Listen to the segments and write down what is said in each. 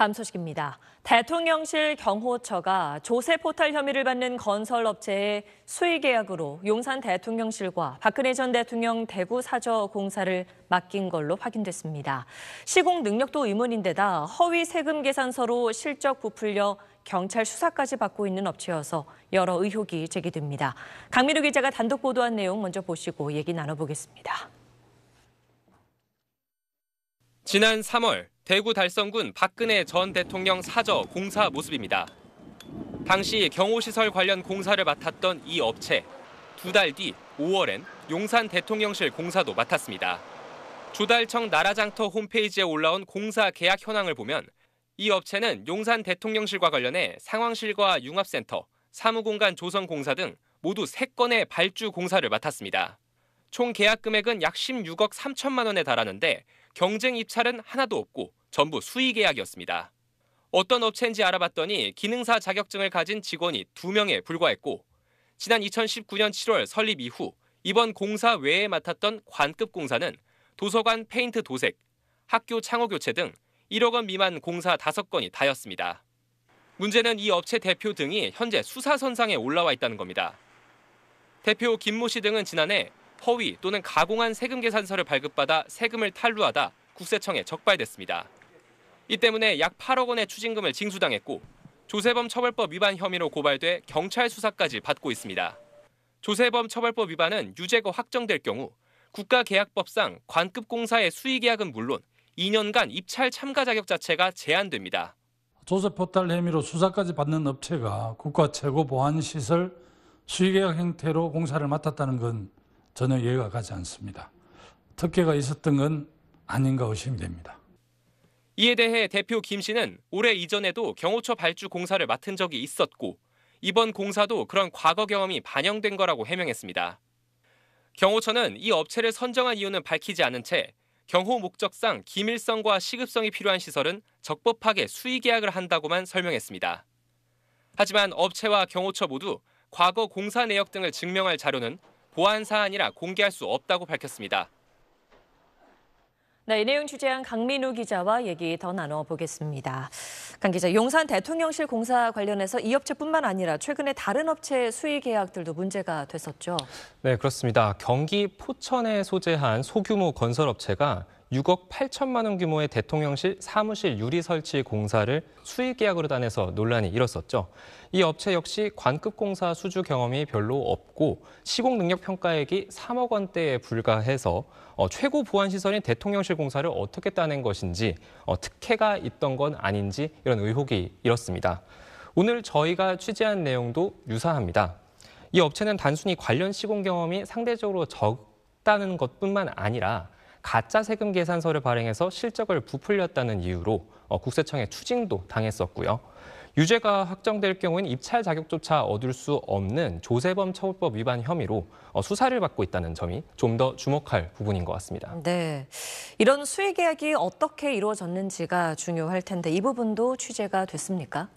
다음 소식입니다. 대통령실 경호처가 조세 포탈 혐의를 받는 건설 업체의 수의 계약으로 용산 대통령실과 박근혜 전 대통령 대구 사저 공사를 맡긴 걸로 확인됐습니다. 시공 능력도 의문인데다 허위 세금 계산서로 실적 부풀려 경찰 수사까지 받고 있는 업체여서 여러 의혹이 제기됩니다. 강민우 기자가 단독 보도한 내용 먼저 보시고 얘기 나눠보겠습니다. 지난 3월 대구 달성군 박근혜 전 대통령 사저 공사 모습입니다. 당시 경호시설 관련 공사를 맡았던 이 업체, 두 달 뒤 5월엔 용산 대통령실 공사도 맡았습니다. 조달청 나라장터 홈페이지에 올라온 공사 계약 현황을 보면 이 업체는 용산 대통령실과 관련해 상황실과 융합센터, 사무공간 조성 공사 등 모두 3건의 발주 공사를 맡았습니다. 총 계약 금액은 약 16억 3천만 원에 달하는데 경쟁 입찰은 하나도 없고 전부 수의 계약이었습니다. 어떤 업체인지 알아봤더니 기능사 자격증을 가진 직원이 2명에 불과했고 지난 2019년 7월 설립 이후 이번 공사 외에 맡았던 관급 공사는 도서관 페인트 도색, 학교 창호 교체 등 1억 원 미만 공사 5건이 다였습니다. 문제는 이 업체 대표 등이 현재 수사선상에 올라와 있다는 겁니다. 대표 김모 씨 등은 지난해 허위 또는 가공한 세금 계산서를 발급받아 세금을 탈루하다 국세청에 적발됐습니다. 이 때문에 약 8억 원의 추징금을 징수당했고 조세범 처벌법 위반 혐의로 고발돼 경찰 수사까지 받고 있습니다. 조세범 처벌법 위반은 유죄가 확정될 경우 국가계약법상 관급 공사의 수의계약은 물론 2년간 입찰 참가 자격 자체가 제한됩니다. 조세포탈 혐의로 수사까지 받는 업체가 국가 최고 보안 시설 수의계약 형태로 공사를 맡았다는 건 전혀 이해가 가지 않습니다. 특혜가 있었던 건 아닌가 의심됩니다. 이에 대해 대표 김 씨는 올해 이전에도 경호처 발주 공사를 맡은 적이 있었고 이번 공사도 그런 과거 경험이 반영된 거라고 해명했습니다. 경호처는 이 업체를 선정한 이유는 밝히지 않은 채 경호 목적상 기밀성과 시급성이 필요한 시설은 적법하게 수의 계약을 한다고만 설명했습니다. 하지만 업체와 경호처 모두 과거 공사 내역 등을 증명할 자료는 보안 사아니라 공개할 수 없다고 밝혔습니다. 네, 이 내용 취재한 강민우 기자와 얘기 더 나눠보겠습니다. 강 기자, 용산 대통령실 공사 관련해서 이 업체뿐만 아니라 최근에 다른 업체 수의 계약들도 문제가 됐었죠. 네, 그렇습니다. 경기 포천에 소재한 소규모 건설업체가 6억 8천만 원 규모의 대통령실 사무실 유리 설치 공사를 수익 계약으로 단해서 논란이 일었었죠. 이 업체 역시 관급 공사 수주 경험이 별로 없고 시공 능력 평가액이 3억 원대에 불과해서 어, 최고 보안 시설인 대통령실 공사를 어떻게 따낸 것인지 어, 특혜가 있던 건 아닌지 이런 의혹이 일었습니다. 오늘 저희가 취재한 내용도 유사합니다. 이 업체는 단순히 관련 시공 경험이 상대적으로 적다는 것뿐만 아니라 가짜 세금 계산서를 발행해서 실적을 부풀렸다는 이유로 어, 국세청의 추징도 당했었고요. 유죄가 확정될 경우엔 입찰 자격조차 얻을 수 없는 조세범 처벌법 위반 혐의로 어, 수사를 받고 있다는 점이 좀 더 주목할 부분인 것 같습니다. 네, 이런 수의 계약이 어떻게 이루어졌는지가 중요할 텐데 이 부분도 취재가 됐습니까?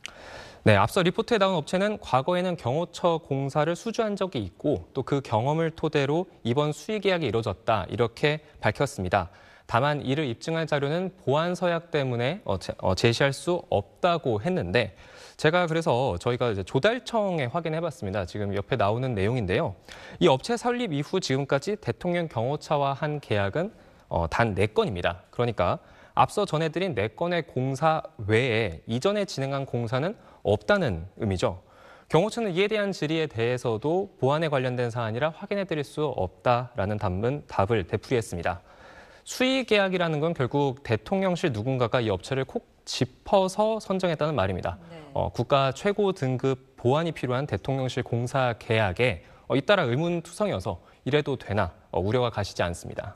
네, 앞서 리포트에 나온 업체는 과거에는 경호처 공사를 수주한 적이 있고 또 그 경험을 토대로 이번 수의 계약이 이뤄졌다 이렇게 밝혔습니다. 다만 이를 입증할 자료는 보안 서약 때문에 어, 어, 제시할 수 없다고 했는데 제가 그래서 저희가 이제 조달청에 확인해봤습니다. 지금 옆에 나오는 내용인데요. 이 업체 설립 이후 지금까지 대통령 경호차와 한 계약은 어, 단 4건입니다. 그러니까 앞서 전해드린 네건의 공사 외에 이전에 진행한 공사는 없다는 의미죠. 경호처는 이에 대한 질의에 대해서도 보안에 관련된 사안이라 확인해드릴 수 없다라는 답은, 답을 되풀이했습니다. 수의 계약이라는 건 결국 대통령실 누군가가 이 업체를 콕 짚어서 선정했다는 말입니다. 네. 어, 국가 최고 등급 보안이 필요한 대통령실 공사 계약에 어, 잇따라 의문투성이어서 이래도 되나 어, 우려가 가시지 않습니다.